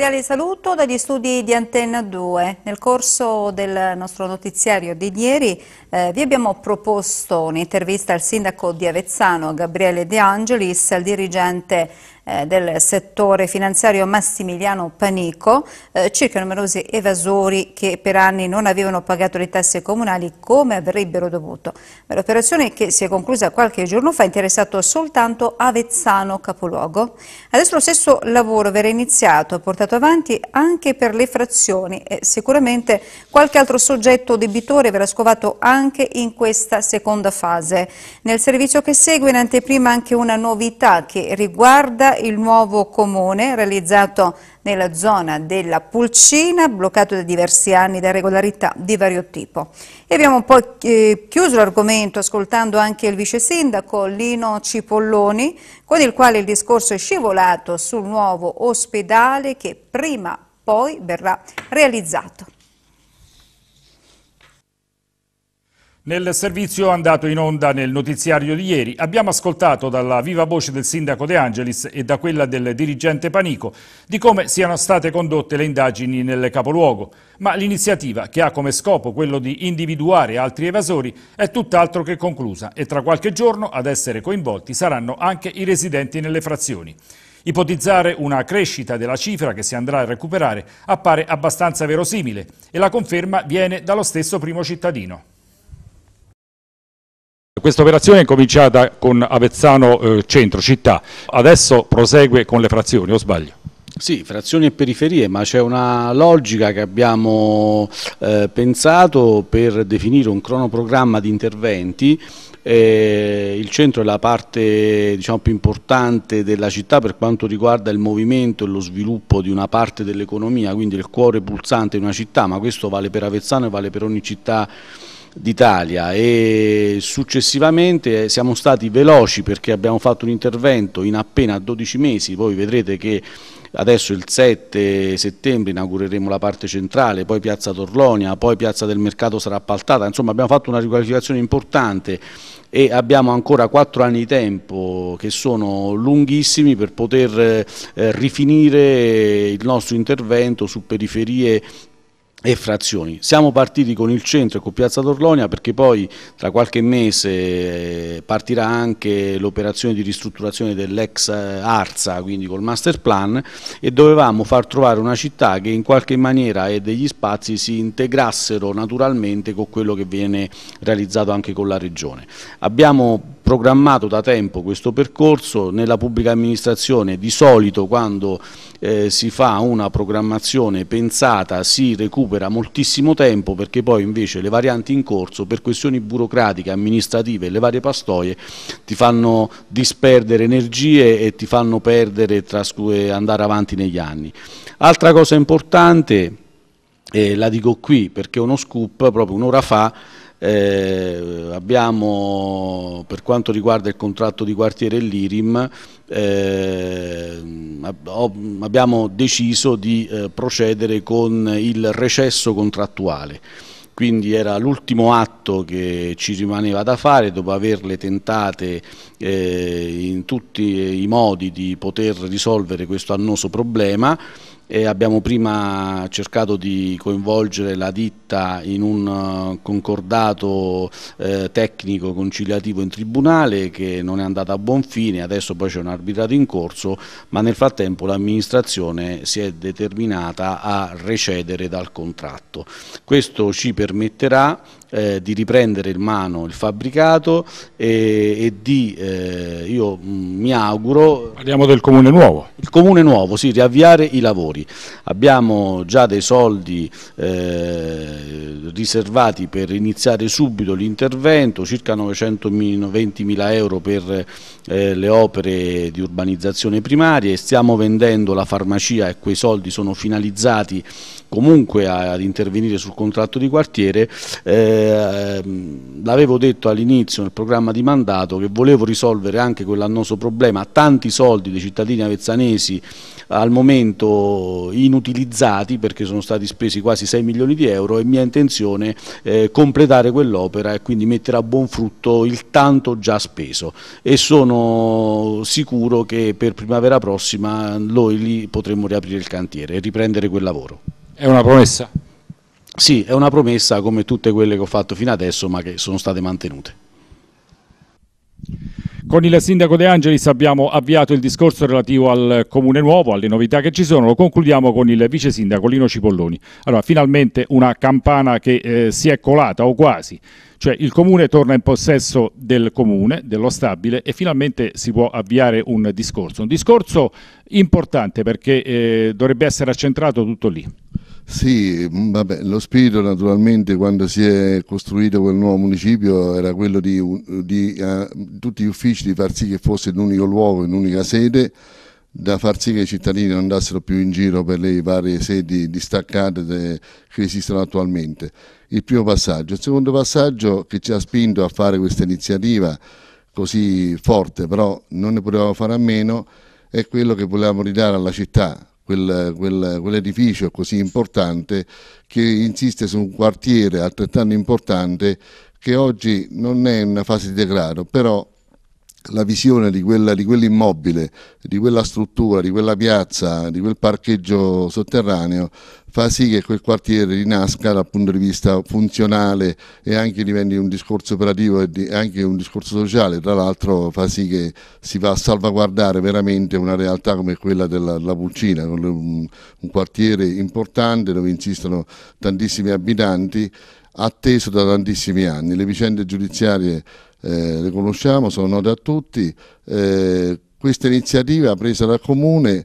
cordiale saluto dagli studi di Antenna 2. Nel corso del nostro notiziario di ieri eh, vi abbiamo proposto un'intervista al sindaco di Avezzano, Gabriele De Angelis, al dirigente eh, del settore finanziario Massimiliano Panico eh, circa numerosi evasori che per anni non avevano pagato le tasse comunali come avrebbero dovuto. l'operazione che si è conclusa qualche giorno fa ha interessato soltanto Avezzano capoluogo. Adesso lo stesso lavoro verrà iniziato, portato avanti anche per le frazioni e sicuramente qualche altro soggetto debitore verrà scovato anche in questa seconda fase. Nel servizio che segue in anteprima anche una novità che riguarda il nuovo comune realizzato nella zona della Pulcina, bloccato da diversi anni da irregolarità di vario tipo. E abbiamo poi eh, chiuso l'argomento ascoltando anche il vice sindaco Lino Cipolloni, con il quale il discorso è scivolato sul nuovo ospedale che prima poi verrà realizzato. Nel servizio andato in onda nel notiziario di ieri abbiamo ascoltato dalla viva voce del sindaco De Angelis e da quella del dirigente Panico di come siano state condotte le indagini nel capoluogo, ma l'iniziativa che ha come scopo quello di individuare altri evasori è tutt'altro che conclusa e tra qualche giorno ad essere coinvolti saranno anche i residenti nelle frazioni. Ipotizzare una crescita della cifra che si andrà a recuperare appare abbastanza verosimile e la conferma viene dallo stesso primo cittadino. Questa operazione è cominciata con Avezzano eh, centro, città, adesso prosegue con le frazioni, o sbaglio? Sì, frazioni e periferie, ma c'è una logica che abbiamo eh, pensato per definire un cronoprogramma di interventi. Eh, il centro è la parte diciamo, più importante della città per quanto riguarda il movimento e lo sviluppo di una parte dell'economia, quindi il cuore pulsante di una città, ma questo vale per Avezzano e vale per ogni città d'Italia e successivamente siamo stati veloci perché abbiamo fatto un intervento in appena 12 mesi, voi vedrete che adesso il 7 settembre inaugureremo la parte centrale, poi Piazza Torlonia, poi Piazza del Mercato sarà appaltata, insomma abbiamo fatto una riqualificazione importante e abbiamo ancora 4 anni di tempo che sono lunghissimi per poter eh, rifinire il nostro intervento su periferie e frazioni. Siamo partiti con il centro e con Piazza Torlonia perché poi tra qualche mese eh, partirà anche l'operazione di ristrutturazione dell'ex eh, Arza, quindi col master plan e dovevamo far trovare una città che in qualche maniera e degli spazi si integrassero naturalmente con quello che viene realizzato anche con la regione. Abbiamo programmato da tempo questo percorso, nella pubblica amministrazione di solito quando eh, si fa una programmazione pensata si recupera moltissimo tempo perché poi invece le varianti in corso per questioni burocratiche, amministrative e le varie pastoie ti fanno disperdere energie e ti fanno perdere e eh, andare avanti negli anni. Altra cosa importante, eh, la dico qui perché uno scoop proprio un'ora fa eh, abbiamo, per quanto riguarda il contratto di quartiere e l'IRIM, eh, abbiamo deciso di eh, procedere con il recesso contrattuale quindi era l'ultimo atto che ci rimaneva da fare dopo averle tentate eh, in tutti i modi di poter risolvere questo annoso problema e abbiamo prima cercato di coinvolgere la ditta in un eh, concordato eh, tecnico conciliativo in tribunale che non è andato a buon fine, adesso poi c'è un arbitrato in corso, ma nel frattempo l'amministrazione si è determinata a recedere dal contratto. Questo ci permetterà eh, di riprendere in mano il fabbricato e, e di, eh, io mm, mi auguro... Parliamo del Comune Nuovo. Il Comune Nuovo, sì, riavviare i lavori. Abbiamo già dei soldi eh, riservati per iniziare subito l'intervento, circa 920 mila euro per eh, le opere di urbanizzazione primaria e stiamo vendendo la farmacia e quei soldi sono finalizzati comunque ad intervenire sul contratto di quartiere. Eh, eh, l'avevo detto all'inizio nel programma di mandato che volevo risolvere anche quell'annoso problema, tanti soldi dei cittadini avezzanesi al momento inutilizzati perché sono stati spesi quasi 6 milioni di euro e mia intenzione eh, completare quell'opera e quindi mettere a buon frutto il tanto già speso e sono sicuro che per primavera prossima noi lì potremo riaprire il cantiere e riprendere quel lavoro. È una promessa? Sì, è una promessa come tutte quelle che ho fatto fino adesso, ma che sono state mantenute. Con il sindaco De Angelis abbiamo avviato il discorso relativo al comune nuovo, alle novità che ci sono, lo concludiamo con il vice sindaco Lino Cipolloni. Allora, finalmente una campana che eh, si è colata o quasi, cioè il comune torna in possesso del comune, dello stabile e finalmente si può avviare un discorso, un discorso importante perché eh, dovrebbe essere accentrato tutto lì. Sì, mm, vabbè, lo spirito naturalmente quando si è costruito quel nuovo municipio era quello di, di uh, tutti gli uffici di far sì che fosse l'unico luogo, un'unica sede, da far sì che i cittadini non andassero più in giro per le varie sedi distaccate de, che esistono attualmente. Il primo passaggio. Il secondo passaggio che ci ha spinto a fare questa iniziativa così forte, però non ne potevamo fare a meno, è quello che volevamo ridare alla città, quel, quel, quell'edificio così importante che insiste su un quartiere altrettanto importante che oggi non è in una fase di degrado, però la visione di, quella, di quell'immobile, di quella struttura, di quella piazza, di quel parcheggio sotterraneo fa sì che quel quartiere rinasca dal punto di vista funzionale e anche diventi un discorso operativo e di, anche un discorso sociale, tra l'altro fa sì che si va a salvaguardare veramente una realtà come quella della, della Pulcina, un, un quartiere importante dove insistono tantissimi abitanti atteso da tantissimi anni. Le vicende giudiziarie eh, le conosciamo, sono note a tutti. Eh, questa iniziativa presa dal Comune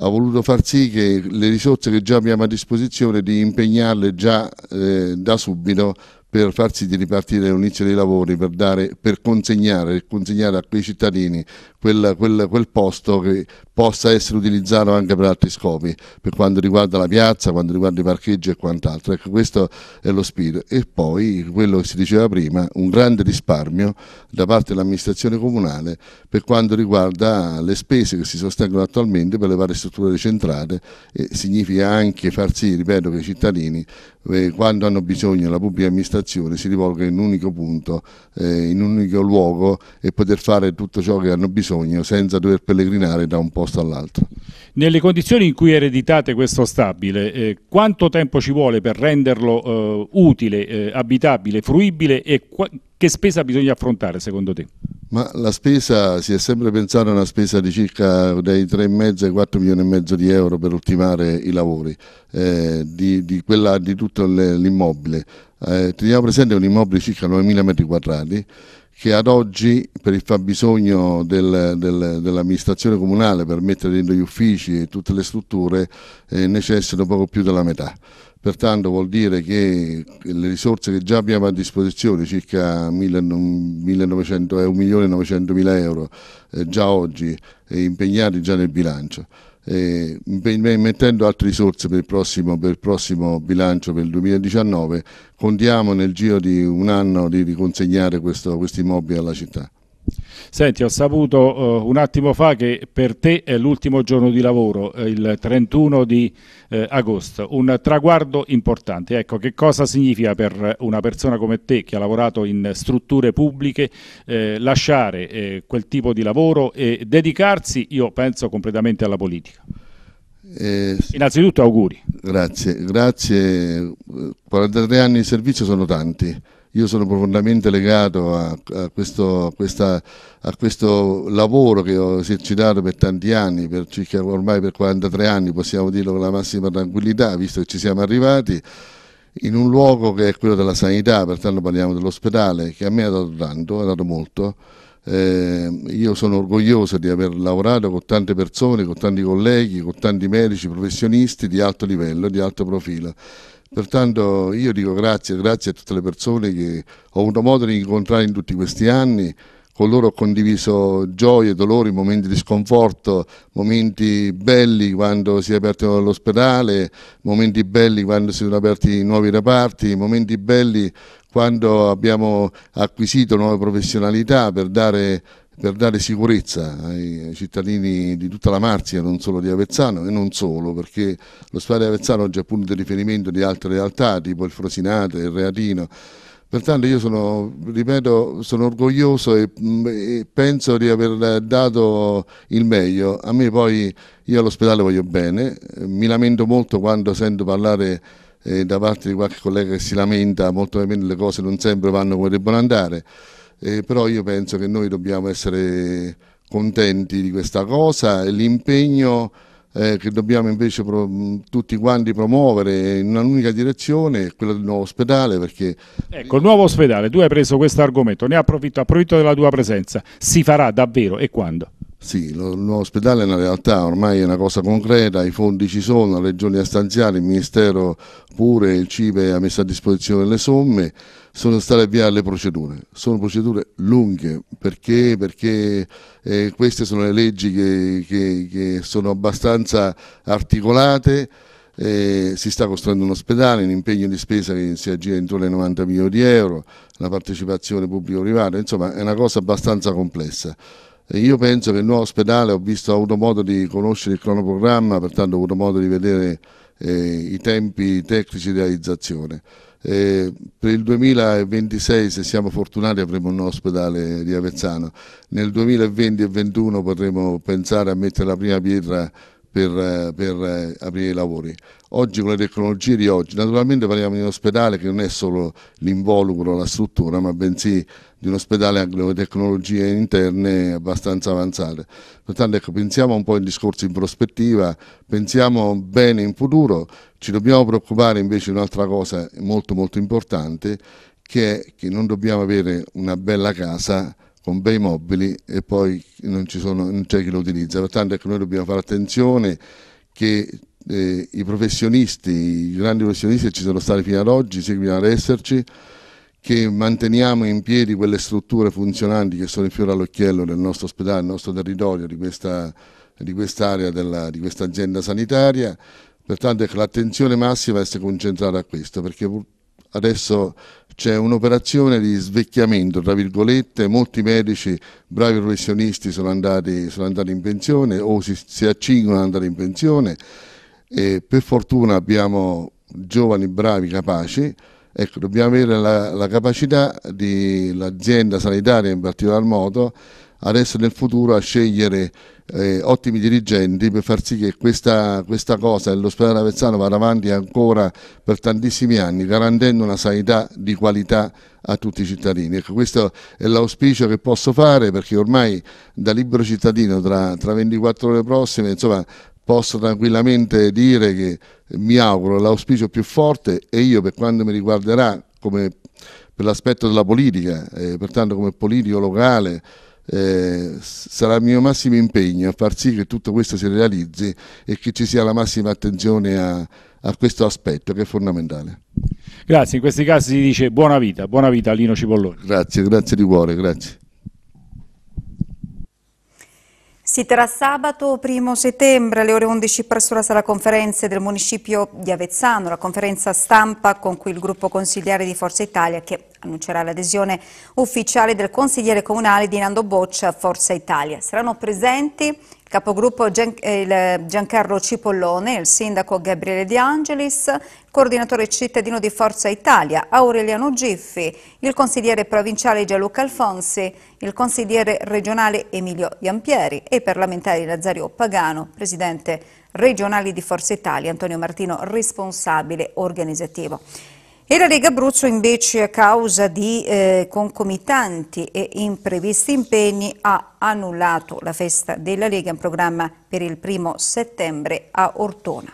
ha voluto far sì che le risorse che già abbiamo a disposizione di impegnarle già eh, da subito per far sì di ripartire l'inizio dei lavori, per, dare, per consegnare, consegnare, a quei cittadini quel, quel, quel posto che possa essere utilizzato anche per altri scopi, per quanto riguarda la piazza, quanto riguarda i parcheggi e quant'altro. Ecco, questo è lo spirito. E poi quello che si diceva prima, un grande risparmio da parte dell'amministrazione comunale per quanto riguarda le spese che si sostengono attualmente per le varie strutture decentrate e significa anche far sì, ripeto, che i cittadini eh, quando hanno bisogno della pubblica amministrazione si rivolgano in un unico punto, eh, in un unico luogo e poter fare tutto ciò che hanno bisogno bisogno senza dover pellegrinare da un posto all'altro. Nelle condizioni in cui ereditate questo stabile, eh, quanto tempo ci vuole per renderlo eh, utile, eh, abitabile, fruibile e che spesa bisogna affrontare secondo te? Ma la spesa si è sempre pensata a una spesa di circa dai 3,5 ai 4 milioni e mezzo di euro per ultimare i lavori eh, di, di, quella, di tutto l'immobile. Eh, teniamo presente un immobile di circa 9.000 metri quadrati che ad oggi per il fabbisogno del, del, dell'amministrazione comunale per mettere dentro gli uffici e tutte le strutture eh, necessitano poco più della metà. Pertanto vuol dire che le risorse che già abbiamo a disposizione, circa 1.900.000 euro eh, già oggi, eh, impegnati già nel bilancio eh, mettendo altre risorse per il, prossimo, per il, prossimo, bilancio per il 2019, contiamo nel giro di un anno di riconsegnare questo questi mobili alla città. Senti, ho saputo uh, un attimo fa che per te è l'ultimo giorno di lavoro, eh, il 31 di eh, agosto, un traguardo importante. Ecco, che cosa significa per una persona come te che ha lavorato in strutture pubbliche eh, lasciare eh, quel tipo di lavoro e dedicarsi, io penso, completamente alla politica? Eh, Innanzitutto auguri. Grazie, grazie. 43 anni di servizio sono tanti io sono profondamente legato a, a, questo, a, questa, a, questo, lavoro che ho esercitato per tanti anni, per circa ormai per 43 anni, possiamo dirlo con la massima tranquillità, visto che ci siamo arrivati, in un luogo che è quello della sanità, pertanto parliamo dell'ospedale, che a me ha dato tanto, ha dato molto. Eh, io sono orgoglioso di aver lavorato con tante persone, con tanti colleghi, con tanti medici, professionisti di alto livello, di alto profilo Pertanto io dico grazie, grazie a tutte le persone che ho avuto modo di incontrare in tutti questi anni, con loro ho condiviso gioie, dolori, momenti di sconforto, momenti belli quando si è aperto l'ospedale, momenti belli quando si sono aperti nuovi reparti, momenti belli quando abbiamo acquisito nuove professionalità per dare per dare sicurezza ai cittadini di tutta la Marzia, non solo di Avezzano e non solo, perché l'ospedale di Avezzano oggi è punto di riferimento di altre realtà, tipo il Frosinate, il Reatino. Pertanto io sono, ripeto, sono orgoglioso e, mm, e, penso di aver dato il meglio. A me poi, io all'ospedale voglio bene, mi lamento molto quando sento parlare eh, da parte di qualche collega che si lamenta, molto probabilmente le cose non sempre vanno come debbono andare eh, però io penso che noi dobbiamo essere contenti di questa cosa e l'impegno eh, che dobbiamo invece mm, tutti quanti promuovere in un'unica direzione è quello del nuovo ospedale perché... Ecco, il nuovo ospedale, tu hai preso questo argomento, ne approfitto, approfitto della tua presenza, si farà davvero e quando? Sì, lo, il nuovo ospedale è una realtà, ormai è una cosa concreta, i fondi ci sono, la Regione ha stanziato, il Ministero pure, il Cive ha messo a disposizione le somme, sono state avviate le procedure. Sono procedure lunghe perché, perché eh, queste sono le leggi che, che, che sono abbastanza articolate. Eh, si sta costruendo un ospedale, un impegno di spesa che si aggira intorno ai 90 milioni di euro, la partecipazione pubblico-privata, insomma è una cosa abbastanza complessa. io penso che il nuovo ospedale, ho visto, ho avuto modo di conoscere il cronoprogramma, pertanto ho avuto modo di vedere eh, i tempi tecnici di realizzazione. Eh, per il 2026, se siamo fortunati, avremo un ospedale di Avezzano. Nel 2020 e 2021 potremo pensare a mettere la prima pietra per, per, eh, aprire i lavori. Oggi con le tecnologie di oggi, naturalmente parliamo di un ospedale che non è solo l'involucro, la struttura, ma bensì di un ospedale anche con tecnologie interne abbastanza avanzate. Pertanto ecco, pensiamo un po' in discorso in prospettiva, pensiamo bene in futuro, ci dobbiamo preoccupare invece di un'altra cosa molto molto importante, che è che non dobbiamo avere una bella casa con bei mobili e poi non, c'è chi lo utilizza. Pertanto ecco, noi dobbiamo fare attenzione che eh, i professionisti, i grandi professionisti che ci sono stati fino ad oggi, seguiranno ad esserci, che manteniamo in piedi quelle strutture funzionanti che sono in fiore all'occhiello del nostro ospedale, del nostro territorio, di questa di di questa azienda sanitaria. Pertanto ecco, l'attenzione massima deve essere concentrata a questo, perché adesso c'è un'operazione di svecchiamento, tra virgolette, molti medici, bravi professionisti sono andati, sono andati in pensione o si, si, accingono ad andare in pensione e per fortuna abbiamo giovani, bravi, capaci, ecco, dobbiamo avere la, la capacità dell'azienda sanitaria in particolar modo adesso nel futuro a scegliere eh, ottimi dirigenti per far sì che questa, questa cosa dell'ospedale Avezzano vada avanti ancora per tantissimi anni, garantendo una sanità di qualità a tutti i cittadini. Ecco, questo è l'auspicio che posso fare perché ormai da libero cittadino tra, tra 24 ore prossime insomma, posso tranquillamente dire che mi auguro l'auspicio più forte e io per quanto mi riguarderà come per l'aspetto della politica, eh, pertanto come politico locale, eh, sarà il mio massimo impegno a far sì che tutto questo si realizzi e che ci sia la massima attenzione a, a questo aspetto che è fondamentale. Grazie, in questi casi si dice buona vita, buona vita Lino Cipolloni. Grazie, grazie di cuore, grazie. Si terrà sabato 1 settembre alle ore 11 presso la sala conferenze del municipio di Avezzano, la conferenza stampa con cui il gruppo consigliare di Forza Italia che annuncerà l'adesione ufficiale del consigliere comunale di Nando Boccia a Forza Italia. Saranno presenti capogruppo Gian, eh, Giancarlo Cipollone, il sindaco Gabriele De Angelis, il coordinatore cittadino di Forza Italia Aureliano Giffi, il consigliere provinciale Gianluca Alfonsi, il consigliere regionale Emilio Iampieri e i parlamentari Lazzario Pagano, presidente regionale di Forza Italia, Antonio Martino, responsabile organizzativo. E la Lega Abruzzo invece a causa di eh, concomitanti e imprevisti impegni ha annullato la festa della Lega in programma per il primo settembre a Ortona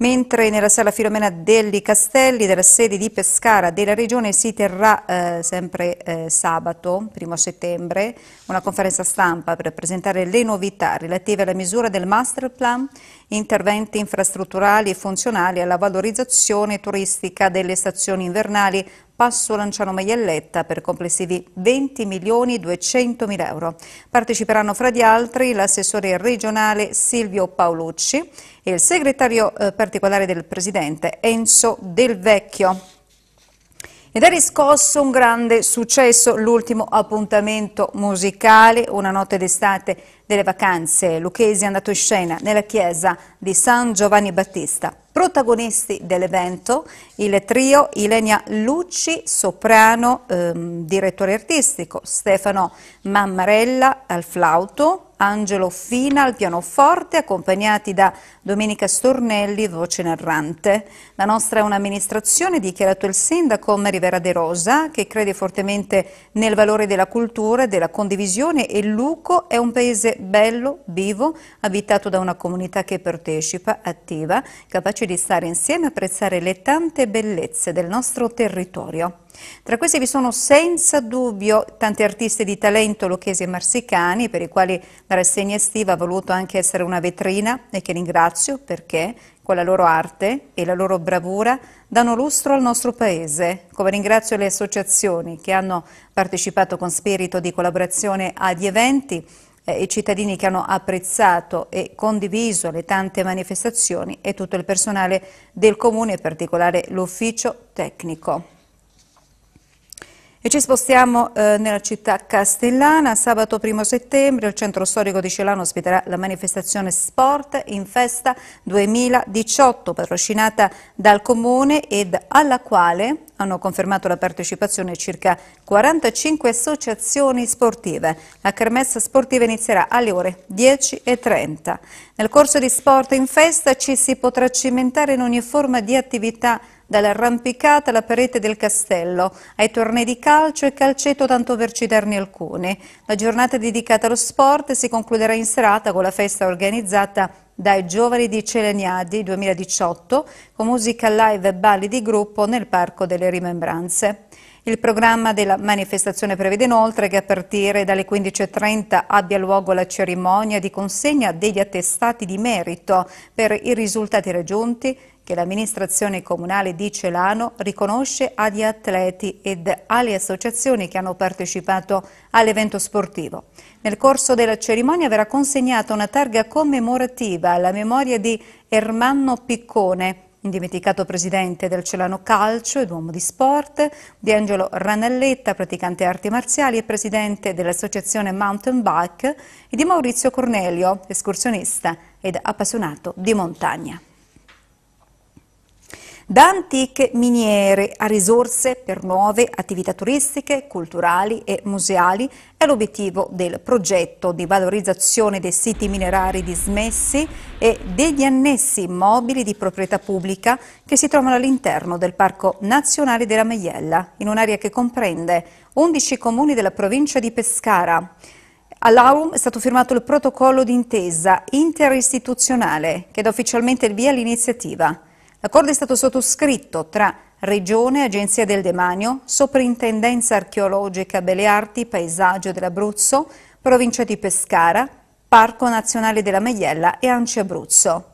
mentre nella sala Filomena degli Castelli della sede di Pescara della Regione si terrà eh, sempre eh, sabato, 1 settembre, una conferenza stampa per presentare le novità relative alla misura del Master Plan, interventi infrastrutturali e funzionali alla valorizzazione turistica delle stazioni invernali Passo Lanciano Maielletta per complessivi 20 milioni 200 mila euro. Parteciperanno fra gli altri l'assessore regionale Silvio Paolucci e il segretario eh, particolare del Presidente Enzo Del Vecchio ed ha riscosso un grande successo l'ultimo appuntamento musicale, una notte d'estate delle vacanze. Lucchesi è andato in scena nella chiesa di San Giovanni Battista. Protagonisti dell'evento il trio Ilenia Lucci, soprano, ehm, direttore artistico, Stefano Mammarella al flauto, Angelo Fina al pianoforte, accompagnati da Domenica Stornelli, voce narrante. La nostra è un'amministrazione, dichiarato il sindaco Marivera De Rosa, che crede fortemente nel valore della cultura, e della condivisione e Luco è un paese bello, vivo, abitato da una comunità che partecipa, attiva, capace di stare insieme e apprezzare le tante bellezze del nostro territorio. Tra questi vi sono senza dubbio tanti artisti di talento lucchesi e marsicani per i quali la rassegna estiva ha voluto anche essere una vetrina e che ringrazio perché con la loro arte e la loro bravura danno lustro al nostro Paese. Come ringrazio le associazioni che hanno partecipato con spirito di collaborazione agli eventi eh, i cittadini che hanno apprezzato e condiviso le tante manifestazioni e tutto il personale del Comune, in particolare l'ufficio tecnico. E ci spostiamo eh, nella città castellana, sabato 1 settembre il centro storico di Celano ospiterà la manifestazione Sport in Festa 2018 patrocinata dal Comune ed alla quale hanno confermato la partecipazione circa 45 associazioni sportive. La kermessa sportiva inizierà alle ore 10.30. Nel corso di Sport in Festa ci si potrà cimentare in ogni forma di attività sportiva dall'arrampicata alla parete del castello, ai tornei di calcio e calcetto tanto per citarne alcuni. La giornata dedicata allo sport si concluderà in serata con la festa organizzata dai giovani di Celeniadi 2018 con musica live e balli di gruppo nel Parco delle Rimembranze. Il programma della manifestazione prevede inoltre che a partire dalle 15.30 abbia luogo la cerimonia di consegna degli attestati di merito per i risultati raggiunti, che l'amministrazione comunale di Celano riconosce agli atleti ed alle associazioni che hanno partecipato all'evento sportivo. Nel corso della cerimonia verrà consegnata una targa commemorativa alla memoria di Ermanno Piccone, indimenticato presidente del Celano Calcio ed uomo di sport, di Angelo Ranalletta, praticante arti marziali e presidente dell'associazione Mountain Bike, e di Maurizio Cornelio, escursionista ed appassionato di montagna da antiche miniere a risorse per nuove attività turistiche, culturali e museali è l'obiettivo del progetto di valorizzazione dei siti minerari dismessi e degli annessi immobili di proprietà pubblica che si trovano all'interno del Parco Nazionale della Maiella, in un'area che comprende 11 comuni della provincia di Pescara. All'Aum è stato firmato il protocollo d'intesa interistituzionale che dà ufficialmente il via all'iniziativa. L'accordo è stato sottoscritto tra Regione, Agenzia del Demanio, Soprintendenza Archeologica Belle Arti, Paesaggio dell'Abruzzo, Provincia di Pescara, Parco Nazionale della Maiella e Anci Abruzzo.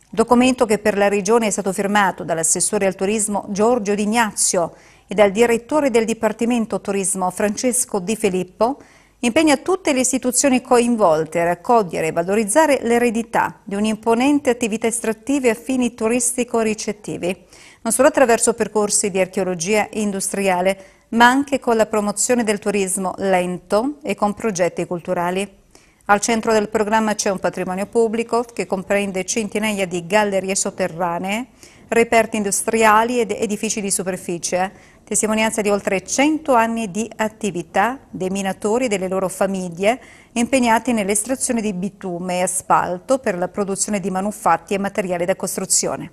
Il documento che per la Regione è stato firmato dall'assessore al turismo Giorgio D'Ignazio e dal direttore del Dipartimento Turismo Francesco Di Filippo impegna tutte le istituzioni coinvolte a raccogliere e valorizzare l'eredità di un'imponente attività estrattiva a fini turistico-ricettivi, non solo attraverso percorsi di archeologia industriale, ma anche con la promozione del turismo lento e con progetti culturali. Al centro del programma c'è un patrimonio pubblico che comprende centinaia di gallerie sotterranee, reperti industriali ed edifici di superficie. Testimonianza di oltre 100 anni di attività dei minatori e delle loro famiglie impegnati nell'estrazione di bitume e asfalto per la produzione di manufatti e materiale da costruzione.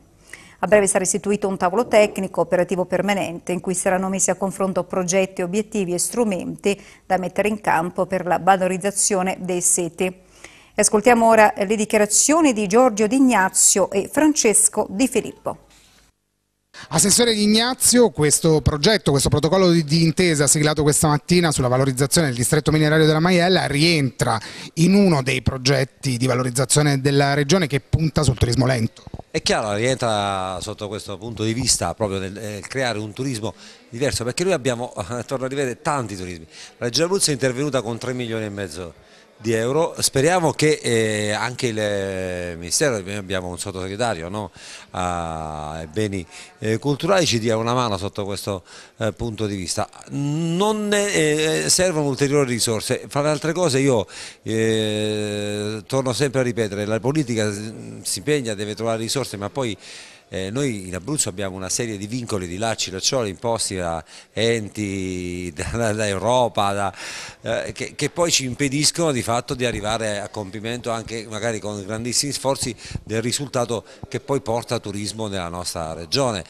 A breve sarà istituito un tavolo tecnico operativo permanente in cui saranno messi a confronto progetti, obiettivi e strumenti da mettere in campo per la valorizzazione dei siti. Ascoltiamo ora le dichiarazioni di Giorgio D'Ignazio e Francesco Di Filippo. Assessore Di Ignazio, questo progetto, questo protocollo di, di, intesa siglato questa mattina sulla valorizzazione del distretto minerario della Maiella rientra in uno dei progetti di valorizzazione della regione che punta sul turismo lento. È chiaro, rientra sotto questo punto di vista proprio nel, nel creare un turismo diverso perché noi abbiamo, torno a rivedere, tanti turismi. La Regione Abruzzo è intervenuta con 3 milioni e mezzo di euro. Speriamo che eh, anche il eh, Ministero, abbiamo un sottosegretario no? ai beni eh, culturali, ci dia una mano sotto questo eh, punto di vista. Non ne, eh, servono ulteriori risorse, fra le altre cose io eh, torno sempre a ripetere, la politica mm, si impegna, deve trovare risorse, ma poi eh, noi in Abruzzo abbiamo una serie di vincoli, di lacci, laccioli imposti da enti, da, da Europa, da, eh, che, che, poi ci impediscono di fatto di arrivare a compimento anche magari con grandissimi sforzi del risultato che poi porta turismo nella nostra regione.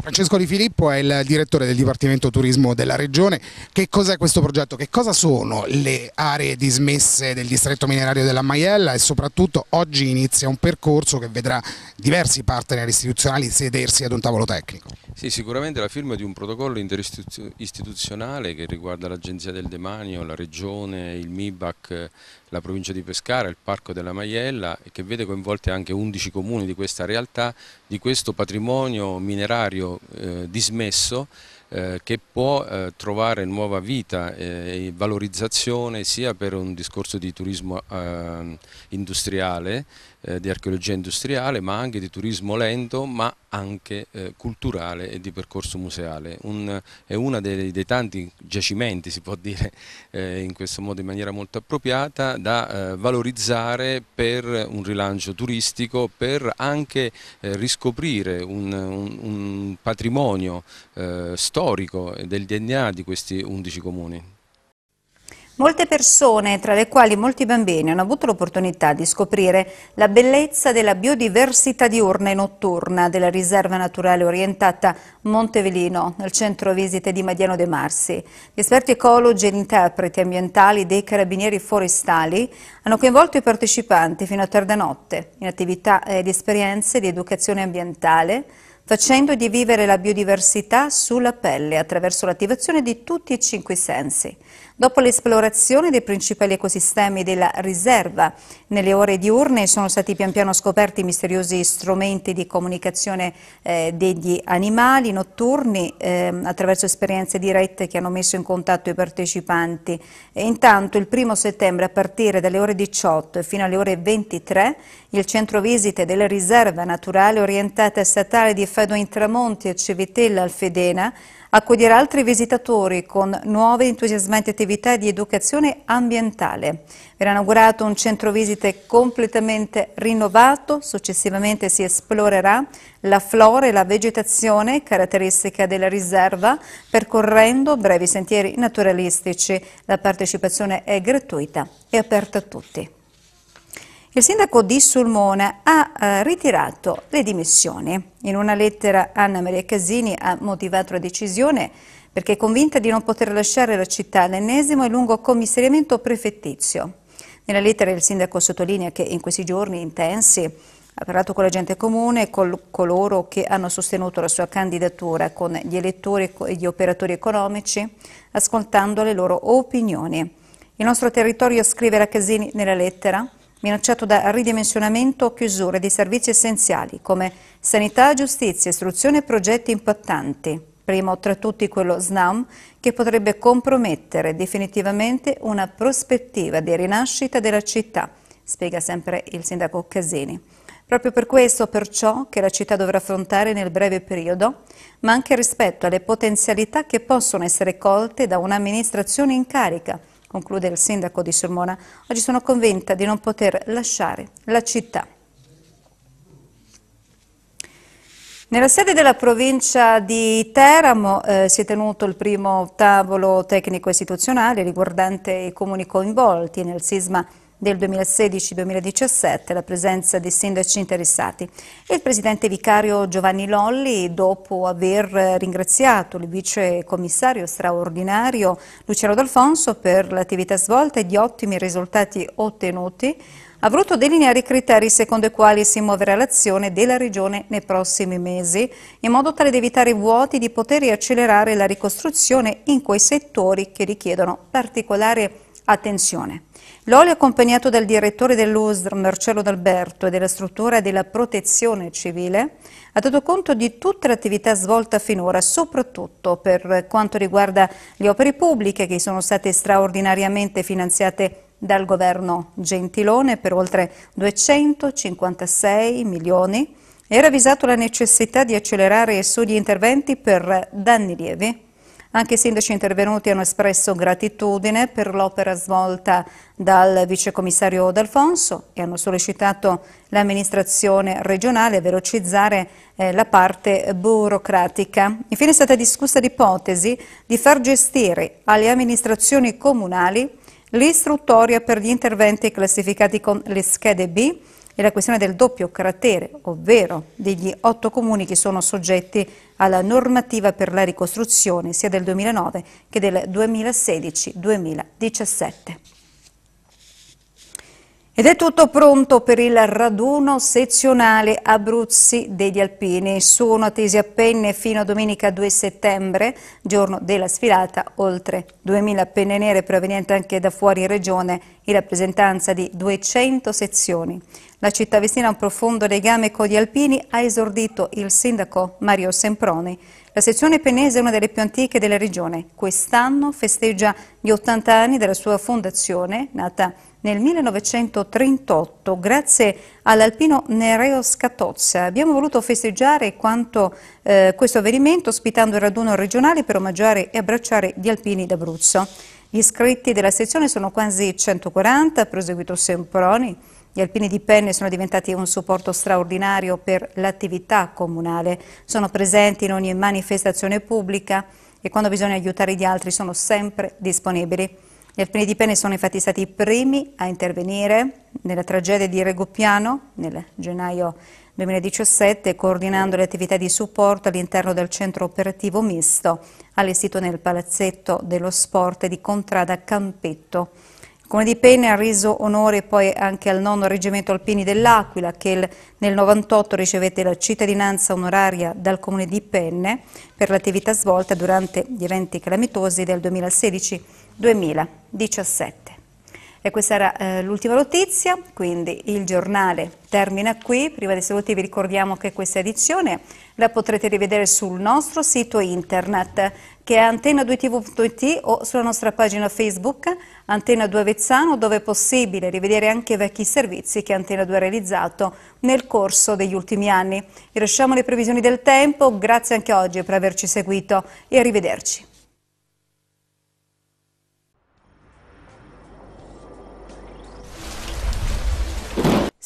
Francesco Di Filippo è il direttore del Dipartimento Turismo della Regione. Che cos'è questo progetto? Che cosa sono le aree dismesse del distretto minerario della Maiella e soprattutto oggi inizia un percorso che vedrà diversi partner istituzionali sedersi ad un tavolo tecnico? Sì, sicuramente la firma di un protocollo interistituzionale che riguarda l'Agenzia del Demanio, la Regione, il MIBAC, la provincia di Pescara, il Parco della Maiella e che vede coinvolte anche 11 comuni di questa realtà di questo patrimonio minerario eh, dismesso eh, che può eh, trovare nuova vita eh, e valorizzazione sia per un discorso di turismo ehm, industriale eh, di archeologia industriale, ma anche di turismo lento, ma anche eh, culturale e di percorso museale. Un, è uno dei, dei, tanti giacimenti, si può dire eh, in questo modo in maniera molto appropriata, da eh, valorizzare per un rilancio turistico, per anche eh, riscoprire un, un, un patrimonio eh, storico del DNA di questi 11 comuni. Molte persone, tra le quali molti bambini, hanno avuto l'opportunità di scoprire la bellezza della biodiversità diurna e notturna della riserva naturale orientata Montevelino, nel centro visite di Madiano De Marsi. Gli esperti ecologi ed interpreti ambientali dei carabinieri forestali hanno coinvolto i partecipanti fino a tarda notte in attività ed eh, esperienze di educazione ambientale, facendogli vivere la biodiversità sulla pelle attraverso l'attivazione di tutti e cinque i sensi. Dopo l'esplorazione dei principali ecosistemi della riserva, nelle ore diurne sono stati pian piano scoperti misteriosi strumenti di comunicazione eh, degli animali notturni eh, attraverso esperienze dirette che hanno messo in contatto i partecipanti. E intanto il 1 settembre a partire dalle ore 18 fino alle ore 23 il centro visite della riserva naturale orientata a statale di Fado Tramonti a Civitella Alfedena accoglierà altri visitatori con nuove entusiasmanti attività di educazione ambientale. Verrà inaugurato un centro visite completamente rinnovato, successivamente si esplorerà la flora e la vegetazione caratteristica della riserva percorrendo brevi sentieri naturalistici. La partecipazione è gratuita e aperta a tutti. Il sindaco di Sulmona ha eh, ritirato le dimissioni. In una lettera Anna Maria Casini ha motivato la decisione perché è convinta di non poter lasciare la città all'ennesimo e lungo commissariamento prefettizio. Nella lettera il sindaco sottolinea che in questi giorni intensi ha parlato con la gente comune con coloro che hanno sostenuto la sua candidatura, con gli elettori e gli operatori economici, ascoltando le loro opinioni. Il nostro territorio, scrive la Casini nella lettera, minacciato da ridimensionamento o chiusure di servizi essenziali come sanità, giustizia, istruzione e progetti impattanti. Primo tra tutti quello SNAM, che potrebbe compromettere definitivamente una prospettiva di rinascita della città, spiega sempre il sindaco Casini. Proprio per questo, perciò, che la città dovrà affrontare nel breve periodo, ma anche rispetto alle potenzialità che possono essere colte da un'amministrazione in carica, conclude il sindaco di Sulmona, oggi sono convinta di non poter lasciare la città. Nella sede della provincia di Teramo eh, si è tenuto il primo tavolo tecnico istituzionale riguardante i comuni coinvolti nel sisma del 2016-2017 la presenza dei sindaci interessati. Il presidente vicario Giovanni Lolli, dopo aver ringraziato il vice commissario straordinario Luciano D'Alfonso per l'attività svolta e gli ottimi risultati ottenuti, ha voluto delineare i criteri secondo i quali si muoverà l'azione della Regione nei prossimi mesi, in modo tale da evitare vuoti di poter accelerare la ricostruzione in quei settori che richiedono particolare attenzione. L'olio accompagnato dal direttore dell'USR Marcello D'Alberto e della struttura della protezione civile ha dato conto di tutta l'attività svolta finora, soprattutto per quanto riguarda le opere pubbliche che sono state straordinariamente finanziate dal governo Gentilone per oltre 256 milioni e ravvisato la necessità di accelerare i sugli interventi per danni lievi anche i sindaci intervenuti hanno espresso gratitudine per l'opera svolta dal vicecommissario D'Alfonso e hanno sollecitato l'amministrazione regionale a velocizzare eh, la parte burocratica. Infine è stata discussa l'ipotesi di far gestire alle amministrazioni comunali l'istruttoria per gli interventi classificati con le schede B e la questione del doppio cratere, ovvero degli otto comuni che sono soggetti alla normativa per la ricostruzione sia del 2009 che del 2016-2017. Ed è tutto pronto per il raduno sezionale Abruzzi degli Alpini. Sono attesi a penne fino a domenica 2 settembre, giorno della sfilata, oltre 2.000 penne nere provenienti anche da fuori regione in rappresentanza di 200 sezioni. La città vicina ha un profondo legame con gli alpini, ha esordito il sindaco Mario Semproni. La sezione penese è una delle più antiche della regione. Quest'anno festeggia gli 80 anni della sua fondazione, nata nel 1938 grazie all'alpino Nereo Scatozza. Abbiamo voluto festeggiare quanto, eh, questo avvenimento ospitando il raduno regionale per omaggiare e abbracciare gli alpini d'Abruzzo. Gli iscritti della sezione sono quasi 140, ha proseguito Semproni gli alpini di Penne sono diventati un supporto straordinario per l'attività comunale. Sono presenti in ogni manifestazione pubblica e quando bisogna aiutare gli altri sono sempre disponibili. Gli alpini di Penne sono infatti stati i primi a intervenire nella tragedia di Regopiano nel gennaio 2017, coordinando le attività di supporto all'interno del centro operativo misto, allestito nel palazzetto dello sport di Contrada Campetto. Come di Penne ha reso onore poi anche al nono reggimento alpini dell'Aquila che il, nel 98 ricevette la cittadinanza onoraria dal comune di Penne per l'attività svolta durante gli eventi calamitosi del 2016-2017. E questa era eh, l'ultima notizia, quindi il giornale termina qui. Prima dei saluti vi ricordiamo che questa edizione la potrete rivedere sul nostro sito internet che è antenna 2 tvit o sulla nostra pagina Facebook Antena 2 Avezzano dove è possibile rivedere anche vecchi servizi che Antena 2 ha realizzato nel corso degli ultimi anni. Vi lasciamo le previsioni del tempo, grazie anche oggi per averci seguito e arrivederci.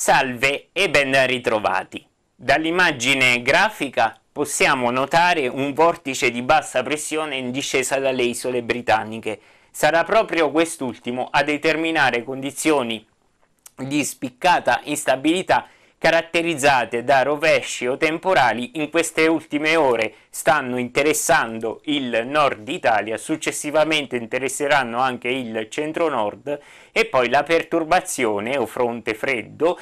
Salve e ben ritrovati! Dall'immagine grafica possiamo notare un vortice di bassa pressione in discesa dalle isole britanniche. Sarà proprio quest'ultimo a determinare condizioni di spiccata instabilità caratterizzate da rovesci o temporali in queste ultime ore stanno interessando il nord Italia, successivamente interesseranno anche il centro nord e poi la perturbazione o fronte freddo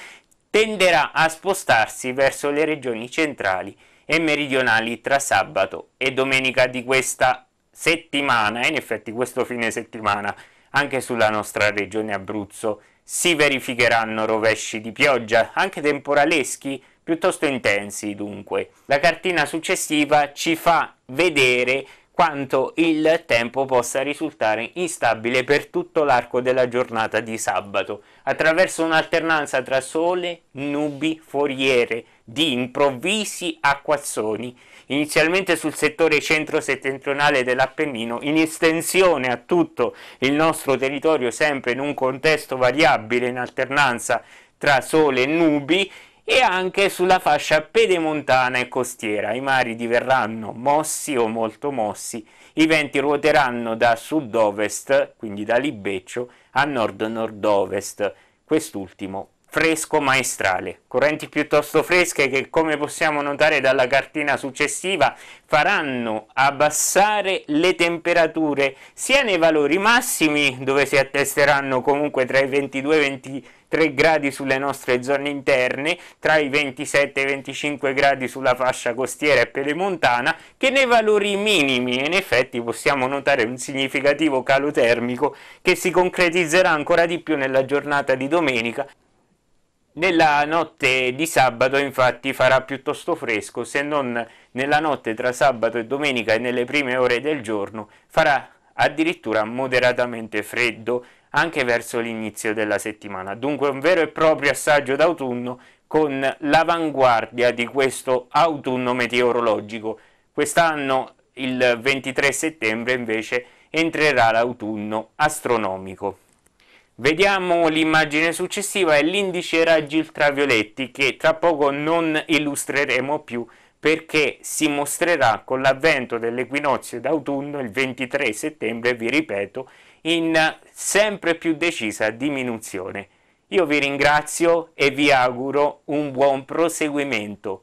tenderà a spostarsi verso le regioni centrali e meridionali tra sabato e domenica di questa settimana, in effetti questo fine settimana anche sulla nostra regione Abruzzo si verificheranno rovesci di pioggia, anche temporaleschi, piuttosto intensi dunque. La cartina successiva ci fa vedere quanto il tempo possa risultare instabile per tutto l'arco della giornata di sabato, attraverso un'alternanza tra sole, nubi, foriere, di improvvisi acquazzoni inizialmente sul settore centro-settentrionale dell'Appennino, in estensione a tutto il nostro territorio, sempre in un contesto variabile in alternanza tra sole e nubi, e anche sulla fascia pedemontana e costiera. I mari diverranno mossi o molto mossi, i venti ruoteranno da sud-ovest, quindi da Libeccio, a nord-nord-ovest, quest'ultimo fresco maestrale, correnti piuttosto fresche che come possiamo notare dalla cartina successiva faranno abbassare le temperature sia nei valori massimi dove si attesteranno comunque tra i 22 e i 23 gradi sulle nostre zone interne, tra i 27 e i 25 gradi sulla fascia costiera e pelemontana, che nei valori minimi e in effetti possiamo notare un significativo calo termico che si concretizzerà ancora di più nella giornata di domenica nella notte di sabato infatti farà piuttosto fresco, se non nella notte tra sabato e domenica e nelle prime ore del giorno farà addirittura moderatamente freddo anche verso l'inizio della settimana. Dunque un vero e proprio assaggio d'autunno con l'avanguardia di questo autunno meteorologico. Quest'anno il 23 settembre invece entrerà l'autunno astronomico. Vediamo l'immagine successiva, è l'indice raggi ultravioletti che tra poco non illustreremo più perché si mostrerà con l'avvento dell'equinozio d'autunno il 23 settembre, vi ripeto, in sempre più decisa diminuzione. Io vi ringrazio e vi auguro un buon proseguimento.